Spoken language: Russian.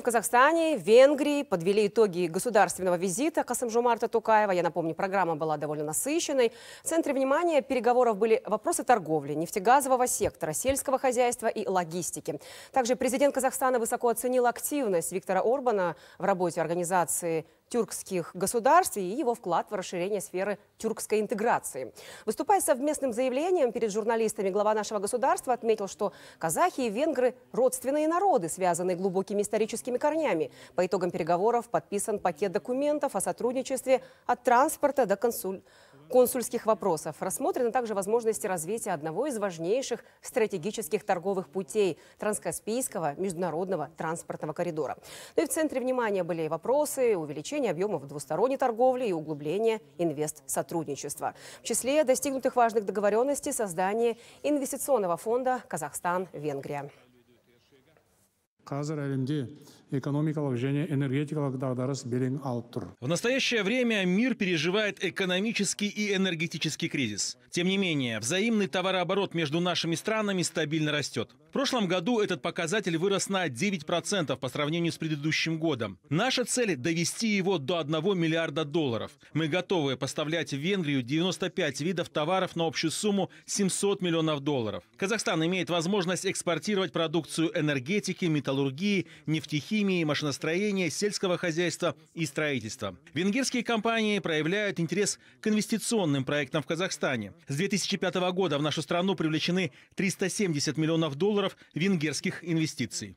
в Казахстане, в Венгрии подвели итоги государственного визита Касымжумарта Тукаева. Я напомню, программа была довольно насыщенной. В центре внимания переговоров были вопросы торговли, нефтегазового сектора, сельского хозяйства и логистики. Также президент Казахстана высоко оценил активность Виктора Орбана в работе организации тюркских государств и его вклад в расширение сферы тюркской интеграции. Выступая совместным заявлением перед журналистами, глава нашего государства отметил, что казахи и венгры – родственные народы, связанные глубокими историческими корнями. По итогам переговоров подписан пакет документов о сотрудничестве от транспорта до консуль консульских вопросов. Рассмотрены также возможности развития одного из важнейших стратегических торговых путей – Транскаспийского международного транспортного коридора. Ну и в центре внимания были и вопросы увеличения объемов двусторонней торговли и углубления инвест-сотрудничества. В числе достигнутых важных договоренностей – создание инвестиционного фонда «Казахстан-Венгрия» экономикалық және энергетикалық дағдарыс белең алып тұр в настоящее время мир переживает экономический и энергетический кризис тем не менее взаимный товарооборот между нашими странами стабильно растет в прошлом году этот показатель вырос на 9 процентов по сравнению с предыдущим годом наша цель довести его до 1 миллиарда долларов мы готовы поставлять в венгрию 95 видов товаров на общую сумму 700 миллионов долларов казахстан имеет возможность экспортировать продукцию энергетики металлургии нефтехимии химии, машиностроения, сельского хозяйства и строительства. Венгерские компании проявляют интерес к инвестиционным проектам в Казахстане. С 2005 года в нашу страну привлечены 370 миллионов долларов венгерских инвестиций.